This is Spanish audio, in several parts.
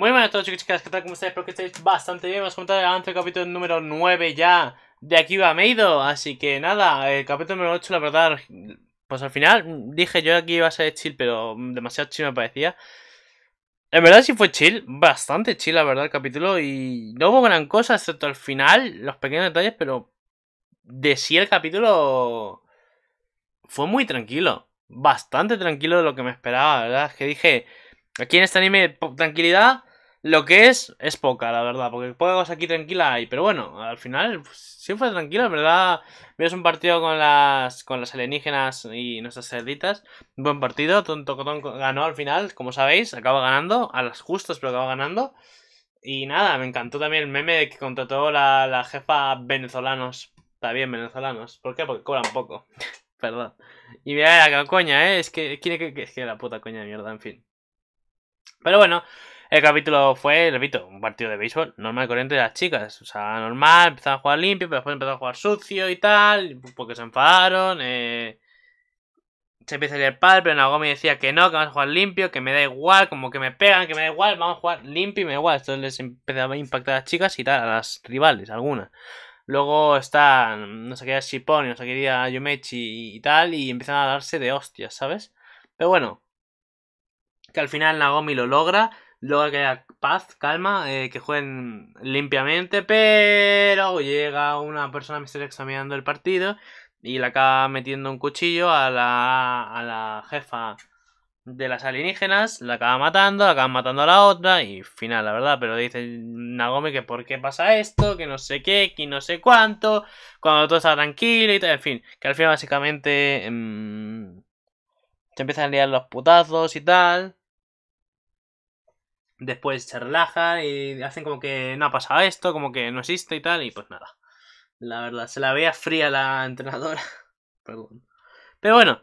Muy buenas a todos chicos y chicas, ¿qué tal? ¿Cómo estáis? Espero que estéis bastante bien. Vamos a comentar adelante el capítulo número 9 ya de aquí va Meido. Así que nada, el capítulo número 8, la verdad, pues al final dije yo aquí iba a ser chill, pero demasiado chill me parecía. En verdad sí fue chill, bastante chill la verdad el capítulo y no hubo gran cosa excepto al final, los pequeños detalles, pero de sí el capítulo fue muy tranquilo, bastante tranquilo de lo que me esperaba, la verdad, es que dije, aquí en este anime tranquilidad, lo que es, es poca, la verdad, porque poca cosa aquí tranquila hay, pero bueno, al final sí pues, siempre fue tranquila, en verdad. Vimos un partido con las con las alienígenas y nuestras cerditas. buen partido, Tonto Cotón ganó al final, como sabéis, acaba ganando, a las justas, pero acaba ganando. Y nada, me encantó también el meme de que contrató la, la jefa venezolanos. También venezolanos. ¿Por qué? Porque cobran poco. Perdón. Y mira la coña, ¿eh? Es que, es que, es que la puta coña de mierda, en fin. Pero bueno, el capítulo fue, repito, un partido de béisbol normal y corriente de las chicas. O sea, normal, empezaron a jugar limpio, pero después empezaron a jugar sucio y tal, porque se enfadaron. Eh, se empieza a ir el padre, pero Nagomi decía que no, que vamos a jugar limpio, que me da igual, como que me pegan, que me da igual, vamos a jugar limpio y me da igual. esto les empezaba a impactar a las chicas y tal, a las rivales, algunas. Luego están, no sé qué, Shippon no sé qué, Yumechi y tal, y empiezan a darse de hostias, ¿sabes? Pero bueno, que al final Nagomi lo logra que dar paz, calma, eh, que jueguen limpiamente, pero llega una persona misteriosa examinando el partido y le acaba metiendo un cuchillo a la, jefa de las alienígenas, la acaba matando, acaba matando a la otra y final, la verdad, pero dice Nagomi que por qué pasa esto, que no sé qué, que no sé cuánto, cuando todo está tranquilo y tal, en fin, que al final básicamente mm, se empiezan a liar los putazos y tal después se relaja y hacen como que no ha pasado esto, como que no existe y tal, y pues nada. La verdad, se la veía fría la entrenadora. Perdón. Pero bueno,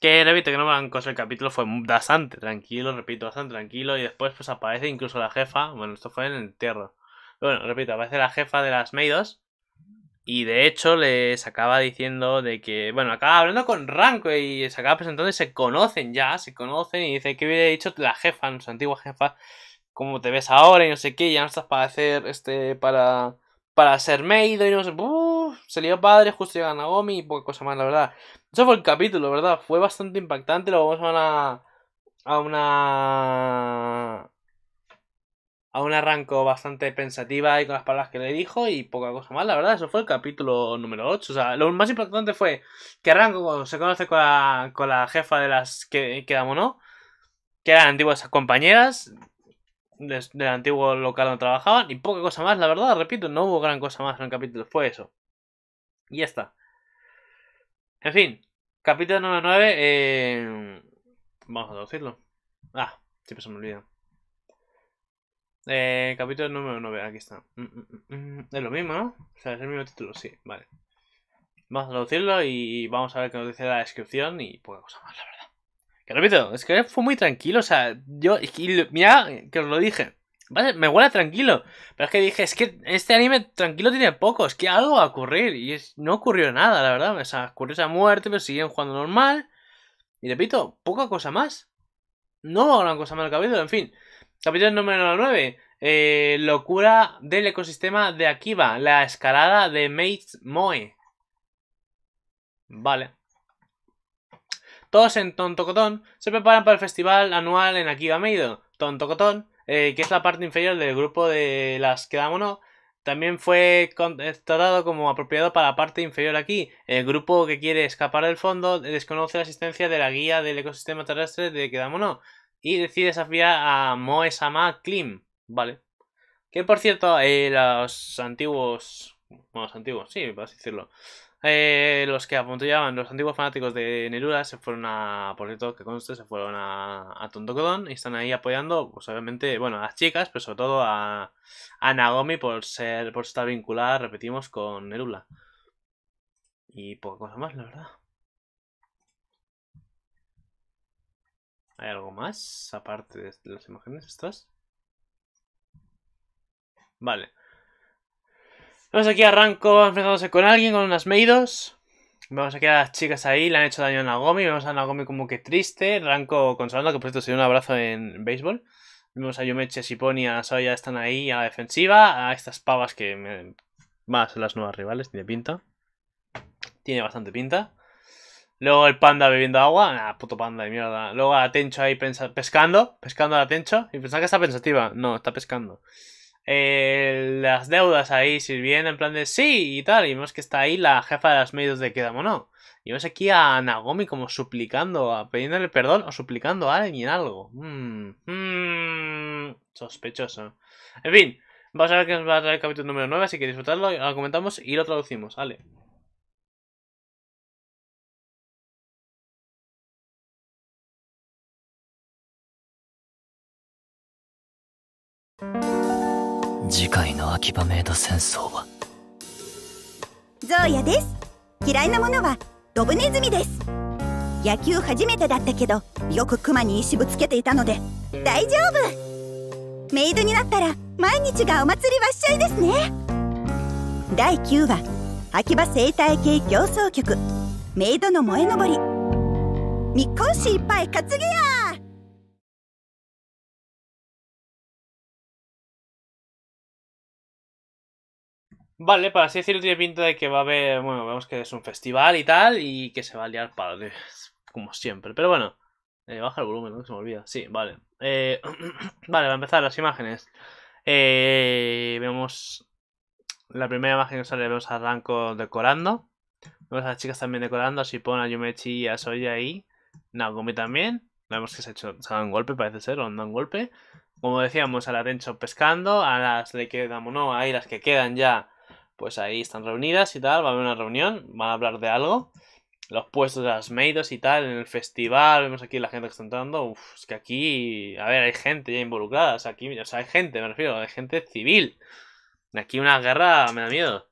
que repito que no me van cosas. El capítulo fue bastante tranquilo, repito, bastante tranquilo. Y después, pues aparece incluso la jefa. Bueno, esto fue en el entierro. Bueno, repito, aparece la jefa de las Meidos. Y de hecho, les acaba diciendo de que. Bueno, acaba hablando con Ranko y se acaba presentando y se conocen ya, se conocen. Y dice que hubiera dicho la jefa, nuestra antigua jefa, como te ves ahora y no sé qué, ya no estás para hacer este, para, para ser meido y no sé, se lió padre, justo llega Nagomi y poca cosa más, la verdad. Eso fue el capítulo, ¿verdad? Fue bastante impactante, lo vamos a una, a una a un arranco bastante pensativa y con las palabras que le dijo y poca cosa más, la verdad, eso fue el capítulo número 8. O sea, lo más importante fue que arranco se conoce con la, con la jefa de las que quedamos, ¿no? Que eran antiguas compañeras, del antiguo local donde trabajaban y poca cosa más, la verdad, repito, no hubo gran cosa más en el capítulo, fue eso. Y ya está. En fin, capítulo número 9, eh, vamos a traducirlo. Ah, siempre se me olvida. Eh, capítulo número 9, aquí está. Mm, mm, mm, es lo mismo, ¿no? O sea, es el mismo título, sí, vale. Vamos a traducirlo y vamos a ver qué nos dice la descripción y poca cosa más, la verdad. Que repito, es que fue muy tranquilo. O sea, yo. mira, que os lo dije. me huele tranquilo. Pero es que dije, es que este anime tranquilo tiene poco. Es que algo va a ocurrir. Y no ocurrió nada, la verdad. esa sea, ocurrió muerte, pero siguen jugando normal. Y repito, poca cosa más. No gran cosa más ha habido, En fin, capítulo número 9. Eh, locura del ecosistema de Akiba. La escalada de Mates Moe. Vale todos en Tontocotón se preparan para el festival anual en Akiba Meido. Tontocotón, eh, que es la parte inferior del grupo de las Quedámonos, también fue considerado como apropiado para la parte inferior aquí. El grupo que quiere escapar del fondo desconoce la existencia de la guía del ecosistema terrestre de Quedámonos y decide desafiar a Moesama Klim. Vale. Que por cierto, eh, los antiguos. Bueno, los antiguos, sí, vas a decirlo. Eh, los que apuntillaban, los antiguos fanáticos de Nerula, se fueron a, por cierto que conste, se fueron a, a y están ahí apoyando, pues, obviamente, bueno, a las chicas, pero sobre todo a, a Nagomi por ser, por estar vinculada, repetimos, con Nerula. Y poca cosa más, la verdad. ¿Hay algo más aparte de las imágenes estas? Vale. Vamos aquí, a Ranco, enfrentándose con alguien, con unas Meidos. Vemos aquí a las chicas ahí, le han hecho daño a Nagomi. Vemos a Nagomi como que triste. Ranko consolando, que por cierto se dio un abrazo en béisbol. Vemos a Yumeche, y y a Soya están ahí a la defensiva. A estas pavas que más las nuevas rivales, tiene pinta. Tiene bastante pinta. Luego el panda bebiendo agua. Ah, puto panda de mierda. Luego a Tencho ahí pescando. Pescando a Tencho. Y pensaba que está pensativa. No, está pescando. Eh, las deudas ahí bien en plan de sí y tal. Y vemos que está ahí la jefa de los medios de Kedamono. Y vemos aquí a Nagomi como suplicando, a pidiéndole perdón o suplicando a alguien algo. Mm, mm, sospechoso. En fin, vamos a ver que nos va a traer el capítulo número 9, así que disfrutarlo, lo comentamos y lo traducimos. Vale. 次回の秋葉メイド戦争はゾーヤです嫌いなものはドブネズミです野球初めてだったけどよくクマに石ぶつけていたので大丈夫メイドになったら毎日がお祭りわっしょいですね第9話秋葉生態系競争局メイドの燃えのぼり密航士いっぱい担ぎや Vale, para así decirlo, tiene pinta de que va a haber. Bueno, vemos que es un festival y tal, y que se va a liar padre, como siempre. Pero bueno, eh, baja el volumen, ¿no? se me olvida. Sí, vale. Eh, vale vale, a empezar, las imágenes. Eh, vemos. La primera imagen que sale, vemos a Ranko decorando. Vemos a las chicas también decorando, así pone a Yumechi y a Soya ahí Nagomi también. Vemos que se ha, hecho, se dado un golpe, parece ser, o no un golpe. Como decíamos, a la Tencho pescando, a las le que no, ahí las que quedan ya pues ahí están reunidas y tal, va a haber una reunión, van a hablar de algo. Los puestos de las maidos y tal, en el festival, vemos aquí la gente que está entrando. Uf, es que aquí, a ver, hay gente ya involucrada. O sea, aquí, o sea, hay gente, me refiero, hay gente civil. Aquí una guerra me da miedo.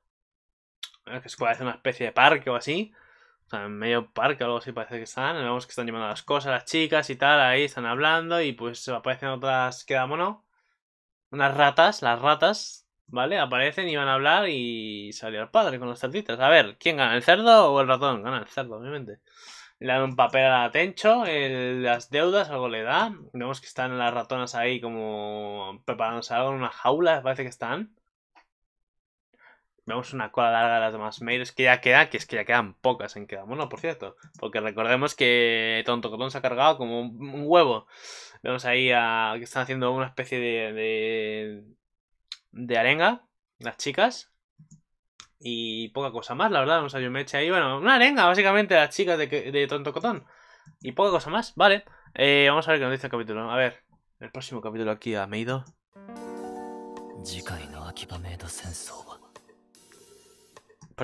Es que una especie de parque o así. O sea, en medio parque o algo así parece que están. Vemos que están llevando las cosas, las chicas y tal, ahí están hablando. Y pues aparecen otras, ¿no? Unas ratas, las ratas ¿Vale? Aparecen y van a hablar y salió el padre con los cerditos. A ver, ¿quién gana? ¿El cerdo o el ratón? Gana el cerdo, obviamente. Le dan un papel a Tencho, las deudas, algo le da. Vemos que están las ratonas ahí como preparándose algo en una jaula, parece que están. Vemos una cola larga de las demás mails que ya quedan, que es que ya quedan pocas en queda Bueno, por cierto. Porque recordemos que Tonto Cotón se ha cargado como un, huevo. Vemos ahí a, que están haciendo una especie de de arenga, las chicas. Y poca cosa más, la verdad. Vamos a yo me ahí, bueno, una arenga, básicamente, las chicas de, Tonto Cotón. Y poca cosa más, vale. Eh, vamos a ver qué nos dice el capítulo. A ver, el próximo capítulo aquí a Meido. Por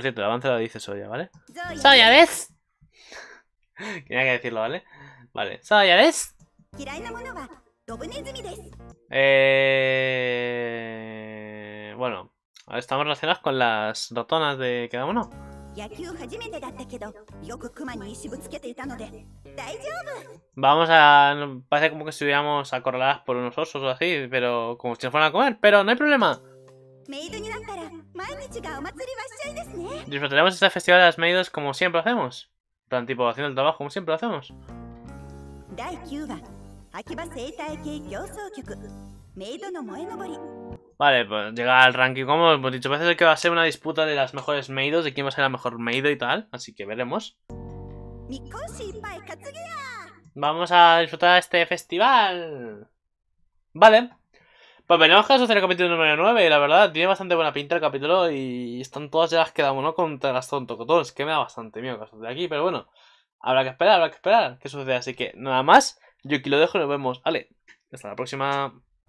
cierto, el avance lo dice Soya, ¿vale? ¡Soya, Tenía que decirlo, ¿vale? Vale, ¡Soya, Eh estamos relacionados con las ratonas de uno Vamos a... Parece como que estuviéramos acorraladas por unos osos o así, pero como si nos fueran a comer, pero no hay problema. Disfrutaremos este festival de las medidas como siempre hacemos. Tan tipo haciendo el trabajo como siempre hacemos. Vale, pues llega al ranking como hemos dicho, parece que va a ser una disputa de las mejores maidos, de quién va a ser la mejor meido y tal, así que veremos. Vamos a disfrutar este festival. Vale. Pues venimos a hacer el capítulo número 9, la verdad, tiene bastante buena pinta el capítulo y están todas ya las que ¿no? Contra las tontocotons, que me da bastante miedo que de aquí, pero bueno, habrá que esperar, habrá que esperar que sucede así que nada más, yo aquí lo dejo y nos vemos, vale, hasta la próxima.